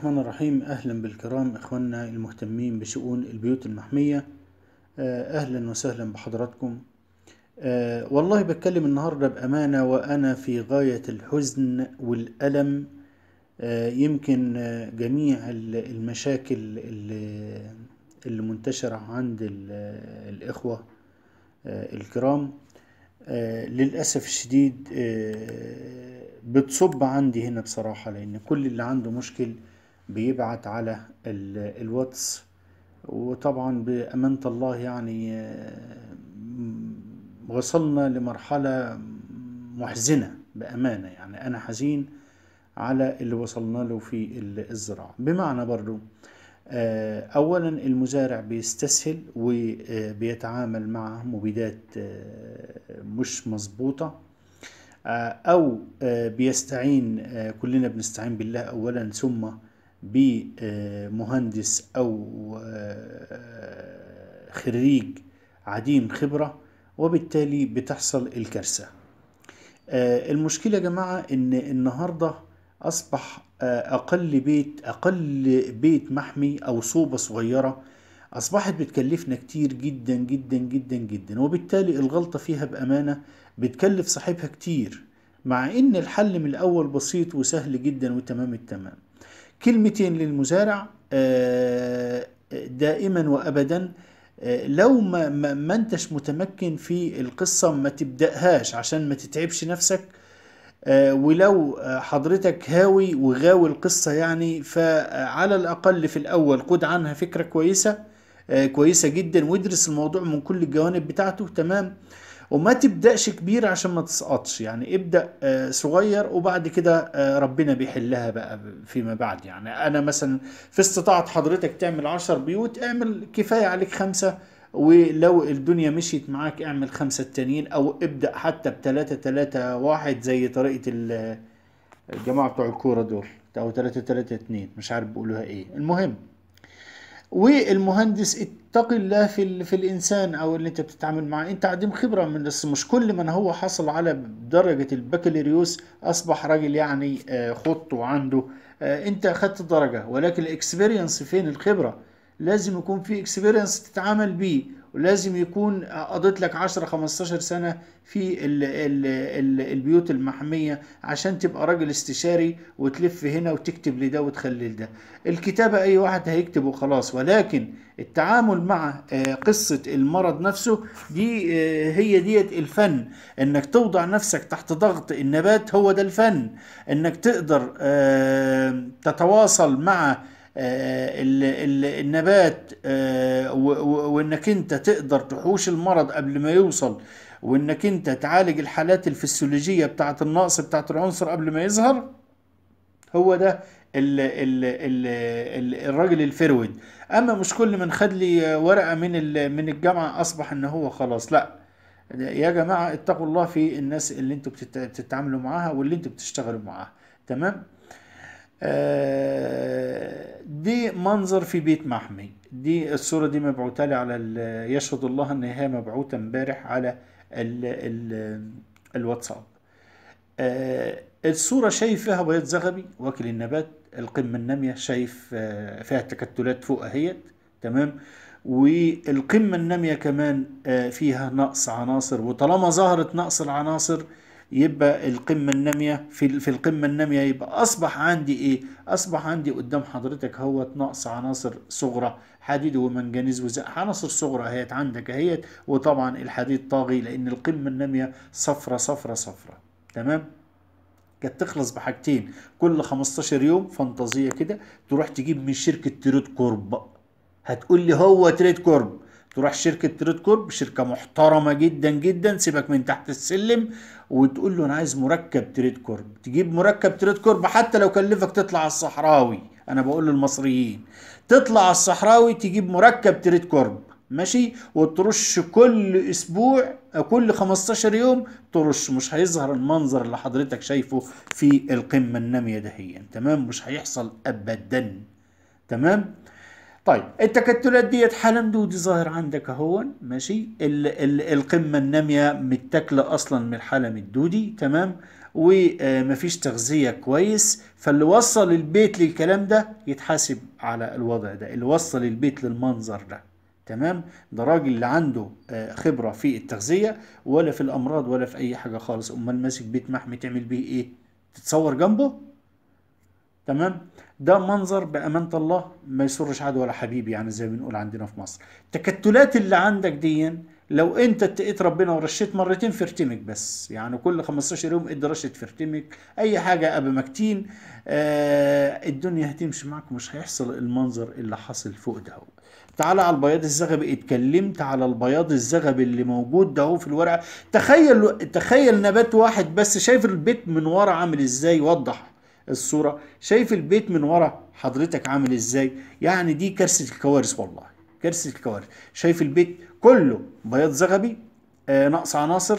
الرحمن الرحيم أهلا بالكرام إخواننا المهتمين بشؤون البيوت المحمية آه، أهلا وسهلا بحضراتكم آه، والله بتكلم النهاردة بأمانة وأنا في غاية الحزن والألم آه، يمكن جميع المشاكل اللي, اللي منتشرة عند الإخوة الكرام للأسف الشديد بتصب عندي هنا بصراحة لأن كل اللي عنده مشكل بيبعت على الواتس وطبعا بأمانة الله يعني آه، وصلنا لمرحلة محزنة بأمانة يعني أنا حزين على اللي وصلنا له في الزراعة بمعنى برضو آه، أولا المزارع بيستسهل وبيتعامل مع مبيدات آه، مش مظبوطة أو بيستعين كلنا بنستعين بالله أولا ثم بمهندس أو آه، خريج عديم خبرة وبالتالي بتحصل الكارثة آه، المشكلة يا جماعة إن النهاردة أصبح آه، أقل بيت أقل بيت محمي أو صوبة صغيرة أصبحت بتكلفنا كتير جدا جدا جدا جدا وبالتالي الغلطة فيها بأمانة بتكلف صاحبها كتير مع إن الحل من الأول بسيط وسهل جدا وتمام التمام كلمتين للمزارع آه، آه، دائما وابدا آه، لو ما ما انتش متمكن في القصه ما تبداهاش عشان ما تتعبش نفسك ولو حضرتك هاوي وغاوي القصه يعني فعلى الاقل في الاول خد عنها فكره كويسه كويسه جدا وادرس الموضوع من كل الجوانب بتاعته تمام وما تبداش كبير عشان ما تسقطش يعني ابدا آه، صغير وبعد كده آه، ربنا بيحلها بقى فيما بعد يعني انا مثلا في استطاعه حضرتك تعمل عشر بيوت اعمل كفايه عليك خمسه ولو الدنيا مشيت معاك اعمل خمسة التانيين او ابدأ حتى بتلاتة تلاتة واحد زي طريقة الجماعة بتوع الكورة دول او تلاتة تلاتة اتنين مش عارف بيقولوها ايه المهم والمهندس اتقي الله في, في الانسان او اللي انت بتتعامل معاه انت عديم خبره من بس مش كل من هو حصل على درجه البكالوريوس اصبح راجل يعني آه، خط وعنده آه، انت اخدت درجه ولكن الاكسبيرينس فين الخبره لازم يكون في اكسبيرينس تتعامل بيه ولازم يكون قضيت لك 10 15 سنه في الـ الـ الـ البيوت المحميه عشان تبقى راجل استشاري وتلف هنا وتكتب لده وتخلي لده الكتابه اي واحد هيكتب وخلاص ولكن التعامل مع آه، قصه المرض نفسه دي آه، هي ديت الفن انك توضع نفسك تحت ضغط النبات هو ده الفن انك تقدر آه، تتواصل مع آه، النبات آه، وانك انت تقدر تحوش المرض قبل ما يوصل وانك انت تعالج الحالات الفسيولوجيه بتاعه النقص بتاعه العنصر قبل ما يظهر هو ده الـ الـ الـ الراجل الفرويد اما مش كل من خد لي ورقه من من الجامعه اصبح ان هو خلاص لا يا جماعه اتقوا الله في الناس اللي انتوا بتتعاملوا معاها واللي انتوا بتشتغلوا معاها تمام آه، دي منظر في بيت محمي دي الصورة دي مبعوتة لي على يشهد الله ان هي مبعوتة امبارح على ال ال الواتساب آه، الصورة شايف فيها بياض زغبي واكل النبات القمة النامية شايف آه، فيها تكتلات فوق اهيت تمام والقمة النامية كمان فيها نقص عناصر وطالما ظهرت نقص العناصر يبقى القمة النامية في في القمة النامية يبقى أصبح عندي إيه؟ أصبح عندي قدام حضرتك هو نقص عناصر صغرى حديد ومنجنيز وزئ عناصر صغرى اهيت عندك اهيت وطبعا الحديد طاغي لأن القمة النامية صفرة صفرة صفرة تمام؟ كانت تخلص بحاجتين كل 15 يوم فانتازية كده تروح تجيب من شركة تريد كورب هتقول لي هو تريد كورب تروح شركه تريد كورب شركه محترمه جدا جدا سيبك من تحت السلم وتقول له انا عايز مركب تريد كورب تجيب مركب تريد كورب حتى لو كلفك تطلع على الصحراوي انا بقول للمصريين تطلع على الصحراوي تجيب مركب تريد كورب ماشي وترش كل اسبوع كل 15 يوم ترش مش هيظهر المنظر اللي حضرتك شايفه في القمه الناميه دهيا تمام مش هيحصل ابدا تمام طيب التكتلات ديت حالا دودي ظاهر عندك اهون ماشي ال ال القمه الناميه متاكله اصلا من الحلم الدودي تمام ومفيش تغذيه كويس فاللي وصل البيت للكلام ده يتحاسب على الوضع ده اللي وصل البيت للمنظر ده تمام ده راجل اللي عنده آه، خبره في التغذيه ولا في الامراض ولا في اي حاجه خالص امال ماسك بيت محمي تعمل بيه ايه تتصور جنبه تمام ده منظر بأمانة الله ما يسرش عدو ولا حبيبي يعني زي ما بنقول عندنا في مصر التكتلات اللي عندك دي لو انت اتقيت ربنا ورشيت مرتين في ارتمك بس يعني كل 15 يوم ادي رشه في ارتمك اي حاجه ابو مكتين آه الدنيا هتمشي معك ومش هيحصل المنظر اللي حصل فوق ده تعالى على البياض الزغبي اتكلمت على البياض الزغبي اللي موجود ده في الورقه تخيل تخيل نبات واحد بس شايف البيت من ورا عامل ازاي وضح الصورة شايف البيت من ورا حضرتك عامل ازاي يعني دي كارثة الكوارث والله كارثة الكوارث شايف البيت كله بياض زغبي آه نقص عناصر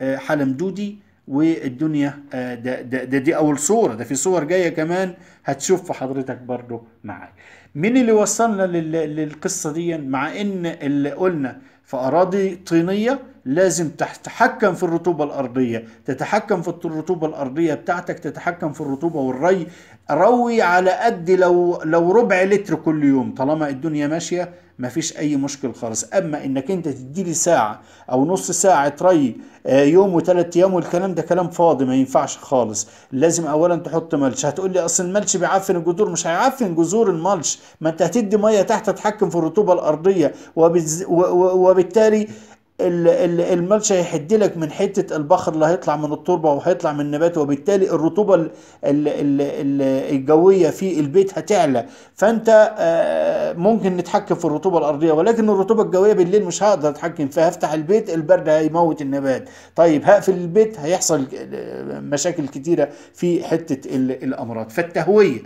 آه حلمدودي والدنيا آه ده, ده, ده دي اول صورة ده في صور جاية كمان هتشوف حضرتك برضو معايا مين اللي وصلنا للقصة دي مع ان اللي قلنا في اراضي طينية لازم تتحكم في الرطوبة الأرضية تتحكم في الرطوبة الأرضية بتاعتك تتحكم في الرطوبة والري روي على قد لو لو ربع لتر كل يوم طالما الدنيا ماشية مفيش أي مشكل خالص أما إنك أنت تديلي ساعة أو نص ساعة ري آه، يوم وثلاث أيام والكلام ده كلام فاضي ما ينفعش خالص لازم أولا تحط ملش هتقول لي أصل الملش بيعفن الجذور مش هيعفن جذور الملش ما أنت هتدي مية تحت تتحكم في الرطوبة الأرضية وبالتالي الملش هيحد لك من حته البخر اللي هيطلع من التربه وهيطلع من النبات وبالتالي الرطوبه الجويه في البيت هتعلى فانت آه، ممكن نتحكم في الرطوبه الارضيه ولكن الرطوبه الجويه بالليل مش هقدر اتحكم فيها هفتح البيت البرد هيموت النبات طيب هقفل البيت هيحصل آه، مشاكل كتيره في حته الامراض فالتهويه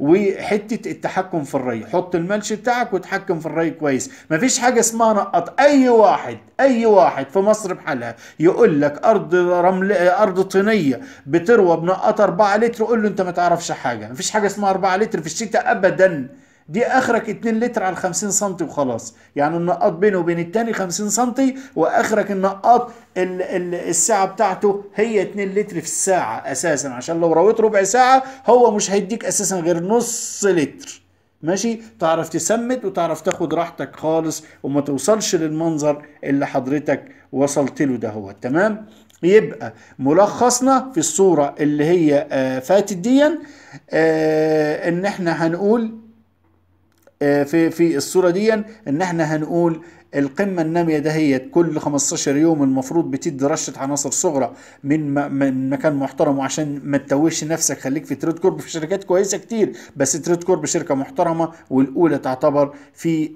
وحته التحكم في الري حط الملش بتاعك وتحكم في الري كويس مفيش حاجه اسمها نقط اي واحد اي واحد في مصر بحالها يقول لك ارض رمل ارض طينيه بتروى بنقط 4 لتر قول له انت ما تعرفش حاجه مفيش حاجه اسمها 4 لتر في الشتاء ابدا دي اخرك 2 لتر على 50 سم وخلاص يعني النقاط بينه وبين التاني 50 سم واخرك النقاط الساعه بتاعته هي 2 لتر في الساعه اساسا عشان لو رويت ربع ساعه هو مش هيديك اساسا غير نص لتر ماشي تعرف تسمت وتعرف تاخد راحتك خالص وما توصلش للمنظر اللي حضرتك وصلت له ده هو تمام يبقى ملخصنا في الصورة اللي هي آه، فاتت ديا آه، ان احنا هنقول آه، في في الصوره دي ان احنا هنقول القمة النامية دهيت كل 15 يوم المفروض بتدي رشة عناصر صغرى من من مكان محترم وعشان ما تتوهش نفسك خليك في تريد كورب في شركات كويسة كتير بس تريد كورب شركة محترمة والأولى تعتبر في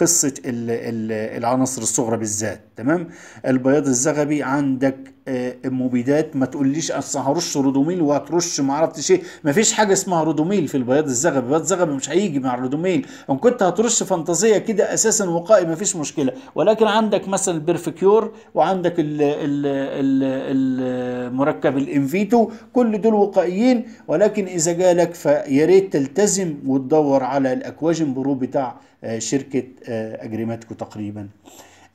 قصة العناصر الصغرى بالذات تمام البياض الزغبي عندك آه، مبيدات ما تقوليش اصل هرش رودوميل وهترش ما عرفتش ايه فيش حاجه اسمها رودوميل في البياض الزغبي البياض الزغبي مش هيجي مع الرودوميل ان كنت هترش فانتازيه كده اساسا وقائي ما فيش مشكله مشكله ولكن عندك مثلا البرفكيور وعندك المركب الانفيتو كل دول وقائيين ولكن اذا جالك فيا ريت تلتزم وتدور على الاكواجن برو بتاع آه، شركه آه، اجريماتكو تقريبا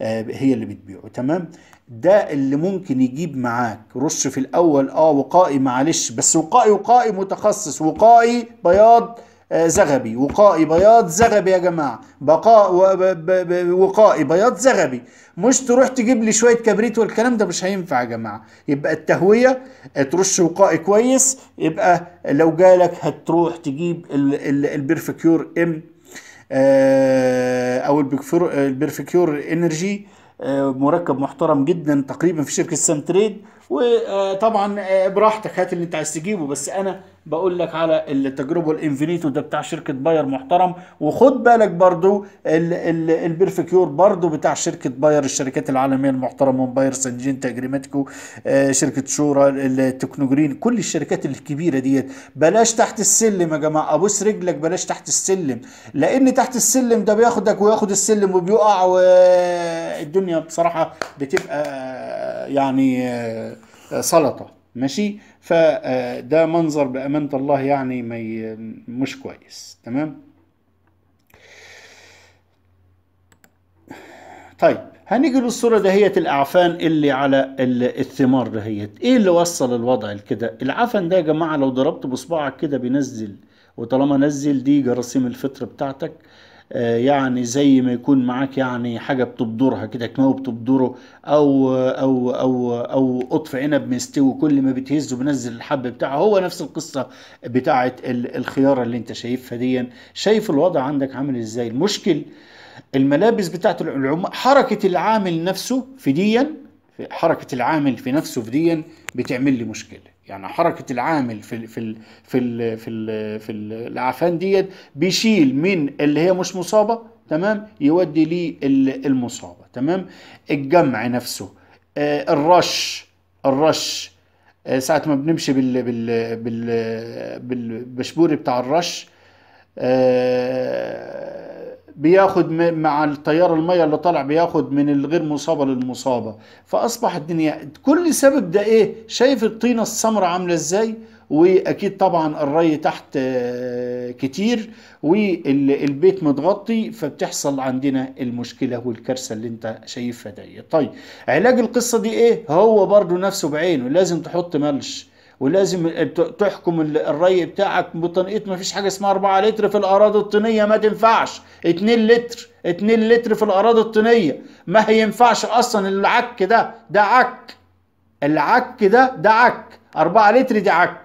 آه، هي اللي بتبيعه تمام ده اللي ممكن يجيب معاك رش في الاول اه وقائي معلش بس وقائي وقائي متخصص وقائي بياض زغبي وقائي بياض زغبي يا جماعة بقاء وقائي بياض زغبي مش تروح تجيب لي شوية كبريت والكلام ده مش هينفع يا جماعة يبقى التهوية ترش وقائي كويس يبقى لو جالك هتروح تجيب البرفكيور ام آه، او البرفكيور انرجي آه، مركب محترم جدا تقريبا في شركه سنتريد وطبعا آه، براحتك هات اللي انت عايز تجيبه بس انا بقول لك على التجربه الانفينيتو ده بتاع شركه باير محترم وخد بالك برضو البرفكيور برضو بتاع شركه باير الشركات العالميه المحترمه باير سنجين تجريماتكو آه، شركه شورا التكنوجرين كل الشركات الكبيره ديت بلاش تحت السلم يا جماعه ابوس رجلك بلاش تحت السلم لان تحت السلم ده بياخدك وياخد السلم وبيقع والدنيا بصراحه بتبقى آه، يعني آه، سلطه ماشي فده منظر بأمانة الله يعني مش كويس تمام طيب هنيجي للصورة دهيت الأعفان اللي على الثمار دهيت إيه اللي وصل الوضع لكده العفن ده يا جماعة لو ضربت بصباعك كده بينزل وطالما نزل دي جراثيم الفطر بتاعتك آه، يعني زي ما يكون معاك يعني حاجه بتبدرها كده كماوي بتبدره او او او او قطف عنب مستوي كل ما بتهزه بنزل الحب بتاعه هو نفس القصه بتاعه الخياره اللي انت شايفها دي شايف الوضع عندك عامل ازاي المشكل الملابس بتاعت العم حركه العامل نفسه في ديا حركه العامل في نفسه في ديا بتعمل لي مشكله يعني حركه العامل في في الـ في الـ في, الـ في العفان ديت بيشيل من اللي هي مش مصابه تمام يودي لي المصابه تمام الجمع نفسه آه الرش الرش آه ساعه ما بنمشي بال بال بال بالبشبوري بتاع الرش آه بياخد مع التيار الميه اللي طالع بياخد من الغير مصابه للمصابه فاصبح الدنيا كل سبب ده ايه شايف الطينه السمراء عامله ازاي واكيد طبعا الري تحت آه، كتير والبيت متغطي فبتحصل عندنا المشكله والكارثه اللي انت شايفها ده طيب علاج القصه دي ايه هو برضو نفسه بعينه لازم تحط ملش ولازم تحكم الري بتاعك بطريقه ما فيش حاجه اسمها 4 لتر في الاراضي الطينيه ما تنفعش 2 لتر 2 لتر في الاراضي الطينيه ما هينفعش اصلا العك ده ده عك العك ده ده عك 4 لتر دي عك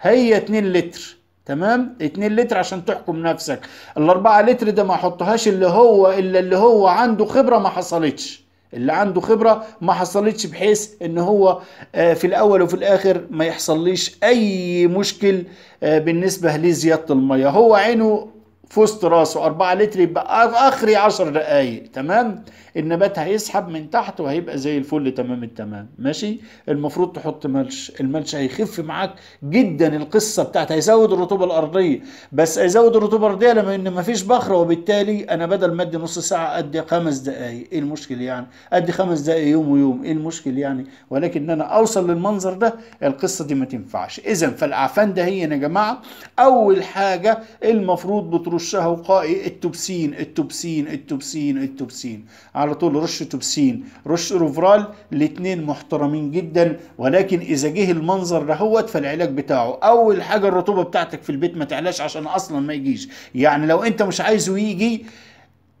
هي 2 لتر تمام 2 لتر عشان تحكم نفسك ال 4 لتر ده ما احطهاش اللي هو الا اللي هو عنده خبره ما حصلتش اللي عنده خبرة ما حصلتش بحيث ان هو آه، في الاول وفي الاخر ما يحصليش اي مشكل آه، بالنسبة لزيادة المية هو عينه في وسط راسه 4 لتر يبقى اخري 10 دقايق تمام النبات هيسحب من تحت وهيبقى زي الفل تمام التمام ماشي المفروض تحط ملش الملش هيخف معاك جدا القصه بتاعت هيزود الرطوبه الارضيه بس هيزود الرطوبه الارضيه لما ان مفيش بخره وبالتالي انا بدل ما ادي نص ساعه ادي خمس دقائق ايه المشكل يعني ادي خمس دقائق يوم ويوم ايه المشكل يعني ولكن ان انا اوصل للمنظر ده القصه دي ما تنفعش اذا فالأعفان ده هي يا جماعه اول حاجه المفروض بترشها وقائي التوبسين التوبسين التوبسين التوبسين على طول رش توبسين رش روفرال الاثنين محترمين جدا ولكن اذا جه المنظر دهوت فالعلاج بتاعه اول حاجه الرطوبه بتاعتك في البيت ما تعلاش عشان اصلا ما يجيش يعني لو انت مش عايزه يجي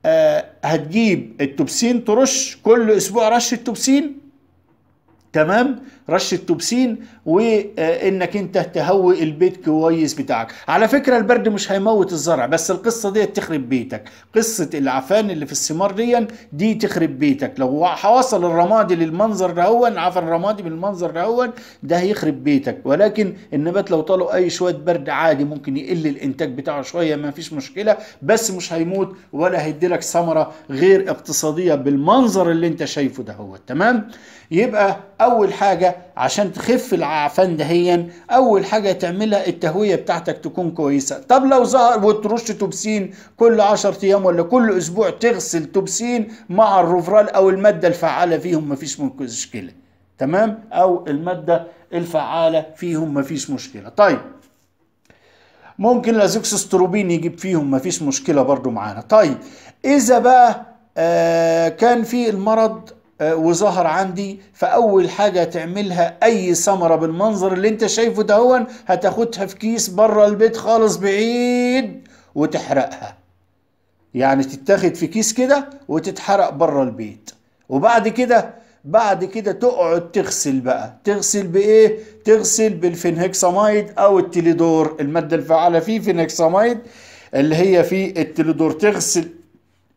آه هتجيب التوبسين ترش كل اسبوع رش التوبسين تمام رشه توبسين وانك انت تهوي البيت كويس بتاعك على فكره البرد مش هيموت الزرع بس القصه دي تخرب بيتك قصه العفان اللي في الثمار دي دي تخرب بيتك لو حوصل الرمادي للمنظر دهون عفن الرمادي بالمنظر دهون ده هيخرب بيتك ولكن النبات لو طالوا اي شويه برد عادي ممكن يقل الانتاج بتاعه شويه ما فيش مشكله بس مش هيموت ولا هيديلك ثمره غير اقتصاديه بالمنظر اللي انت شايفه دهوت تمام يبقى اول حاجه عشان تخف العفن دهيا اول حاجه تعملها التهويه بتاعتك تكون كويسه طب لو ظهر وترش توبسين كل 10 ايام ولا كل اسبوع تغسل توبسين مع الروفرال او الماده الفعاله فيهم مفيش مشكله تمام او الماده الفعاله فيهم مفيش مشكله طيب ممكن لازوكسستروبين يجيب فيهم مفيش مشكله برضو معانا طيب اذا بقى آه كان في المرض آه، وظهر عندي فاول حاجه تعملها اي ثمره بالمنظر اللي انت شايفه دهون هتاخدها في كيس بره البيت خالص بعيد وتحرقها يعني تتاخد في كيس كده وتتحرق بره البيت وبعد كده بعد كده تقعد تغسل بقى تغسل بايه تغسل بالفينهكسامايد او التليدور الماده الفعاله فيه فينهكسامايد اللي هي في التليدور تغسل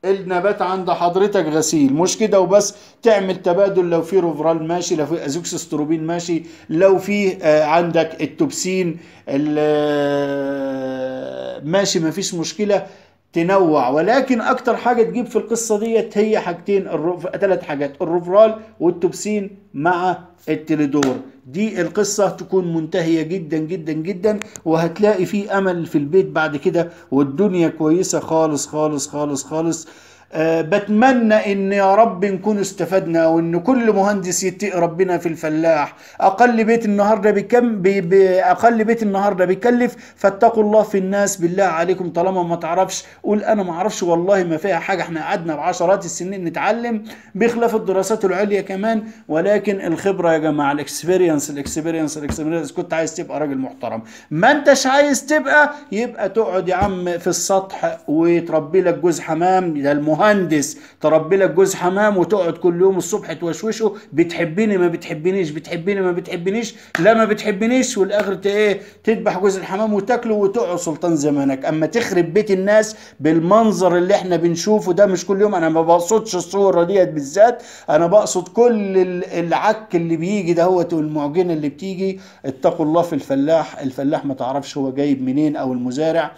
النبات عند حضرتك غسيل مش كده وبس تعمل تبادل لو في روفرال ماشي لو في ازوكسستروبين ماشي لو في آه، عندك التوبسين آه، ماشي مفيش مشكله تنوع ولكن اكتر حاجه تجيب في القصه ديت هي حاجتين الروف... ثلاث حاجات الروفرال والتوبسين مع التليدور دي القصة تكون منتهية جدا جدا جدا وهتلاقي في امل في البيت بعد كده والدنيا كويسة خالص خالص خالص خالص آه، بتمنى ان يا رب نكون استفدنا وان كل مهندس يتقي ربنا في الفلاح اقل بيت النهارده بكم اقل بيت النهارده بيكلف فاتقوا الله في الناس بالله عليكم طالما ما تعرفش قول انا ما اعرفش والله ما فيها حاجه احنا قعدنا بعشرات السنين نتعلم بخلاف الدراسات العليا كمان ولكن الخبره يا جماعه الاكسبيرينس الاكسبيرينس الاكسبيرينس كنت عايز تبقى راجل محترم ما انتش عايز تبقى يبقى تقعد يا عم في السطح وتربي لك جوز حمام ده المهندس مهندس تربي لك جوز حمام وتقعد كل يوم الصبح توشوشه بتحبني ما بتحبنيش بتحبني ما بتحبنيش لا ما بتحبنيش والاخر ايه تذبح جوز الحمام وتاكله وتقعد سلطان زمانك اما تخرب بيت الناس بالمنظر اللي احنا بنشوفه ده مش كل يوم انا ما بقصدش الصوره ديت بالذات انا بقصد كل العك اللي بيجي دهوت والمعجنه اللي بتيجي اتقوا الله في الفلاح الفلاح ما تعرفش هو جايب منين او المزارع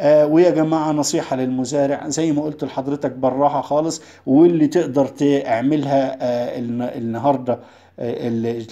آه ويا جماعه نصيحه للمزارع زي ما قلت لحضرتك بالراحه خالص واللي تقدر تعملها آه النهارده آه،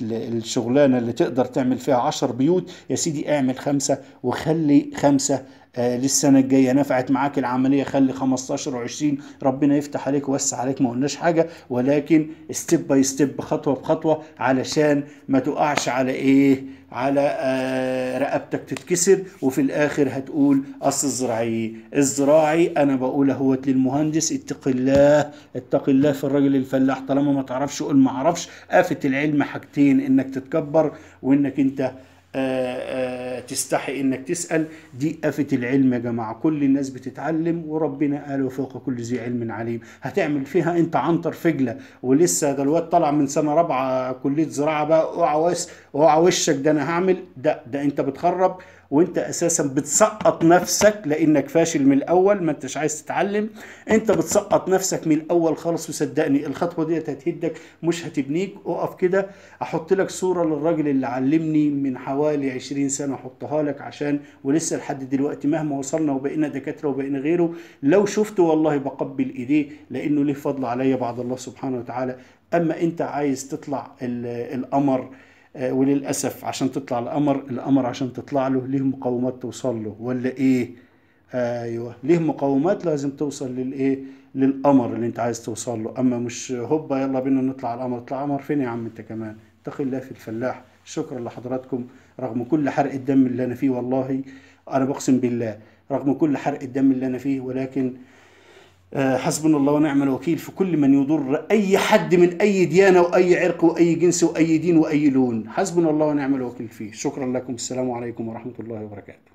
الشغلانه اللي تقدر تعمل فيها عشر بيوت يا سيدي اعمل خمسه وخلي خمسه آه، للسنه الجايه نفعت معاك العمليه خلي 15 و20 ربنا يفتح عليك ويوسع عليك ما قلناش حاجه ولكن ستيب باي ستيب خطوه بخطوه علشان ما تقعش على ايه على آه، رقبتك تتكسر وفي الاخر هتقول اصل الزراعي الزراعي انا بقول اهوت للمهندس اتق الله اتق الله في الراجل الفلاح طالما ما تعرفش قول ما اعرفش قافه العلم حاجتين انك تتكبر وانك انت آه، آه، تستحي انك تسال دي آفة العلم يا جماعه كل الناس بتتعلم وربنا قال وفوق كل ذي علم عليم هتعمل فيها انت عنتر فجله ولسه ده الواد طالع من سنه رابعه كليه زراعه بقى اوعى وشك ده انا هعمل ده ده انت بتخرب وانت اساسا بتسقط نفسك لانك فاشل من الاول ما انتش عايز تتعلم انت بتسقط نفسك من الاول خالص وصدقني الخطوه دي هتهدك مش هتبنيك اقف كده احط لك صوره للراجل اللي علمني من حوالي 20 سنه احطها لك عشان ولسه لحد دلوقتي مهما وصلنا وبقينا دكاتره وبقينا غيره لو شفته والله بقبل ايديه لانه ليه فضل عليا بعد الله سبحانه وتعالى اما انت عايز تطلع القمر آه، وللاسف عشان تطلع القمر القمر عشان تطلع له ليه مقاومات توصل له ولا ايه ايوه ليه مقاومات لازم توصل للايه للقمر اللي انت عايز توصل له اما مش هوبا يلا بينا نطلع القمر اطلع قمر فين يا عم انت كمان اتقي الله في الفلاح شكرا لحضراتكم رغم كل حرق الدم اللي انا فيه والله انا بقسم بالله رغم كل حرق الدم اللي انا فيه ولكن آه، حسبنا الله ونعم الوكيل في كل من يضر أي حد من أي ديانة وأي عرق وأي جنس وأي دين وأي لون حسبنا الله ونعم الوكيل فيه شكرا لكم السلام عليكم ورحمة الله وبركاته